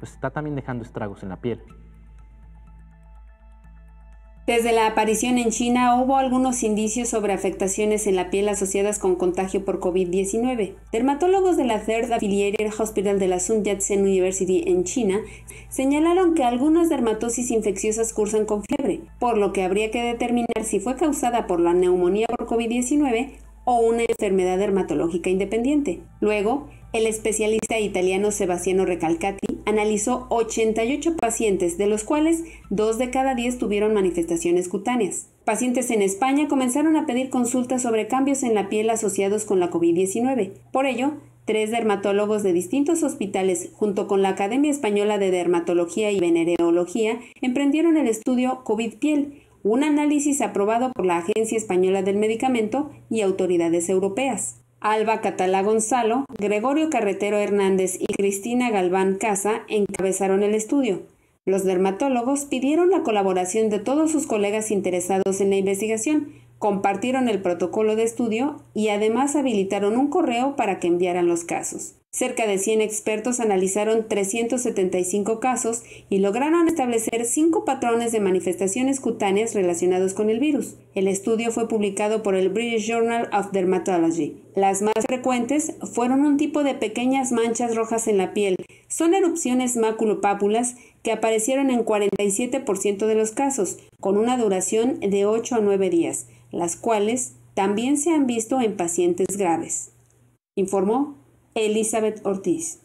pues está también dejando estragos en la piel. Desde la aparición en China hubo algunos indicios sobre afectaciones en la piel asociadas con contagio por COVID-19. Dermatólogos de la Third Affiliated Hospital de la Sun Yat-sen University en China señalaron que algunas dermatosis infecciosas cursan con fiebre, por lo que habría que determinar si fue causada por la neumonía por COVID-19 o una enfermedad dermatológica independiente. Luego, el especialista italiano Sebastiano Recalcati analizó 88 pacientes, de los cuales 2 de cada 10 tuvieron manifestaciones cutáneas. Pacientes en España comenzaron a pedir consultas sobre cambios en la piel asociados con la COVID-19. Por ello, tres dermatólogos de distintos hospitales, junto con la Academia Española de Dermatología y Venereología, emprendieron el estudio COVID-Piel, un análisis aprobado por la Agencia Española del Medicamento y autoridades europeas. Alba Catalá Gonzalo, Gregorio Carretero Hernández y Cristina Galván Casa encabezaron el estudio. Los dermatólogos pidieron la colaboración de todos sus colegas interesados en la investigación, compartieron el protocolo de estudio y además habilitaron un correo para que enviaran los casos. Cerca de 100 expertos analizaron 375 casos y lograron establecer cinco patrones de manifestaciones cutáneas relacionados con el virus. El estudio fue publicado por el British Journal of Dermatology. Las más frecuentes fueron un tipo de pequeñas manchas rojas en la piel. Son erupciones maculopápulas que aparecieron en 47% de los casos, con una duración de 8 a 9 días las cuales también se han visto en pacientes graves, informó Elizabeth Ortiz.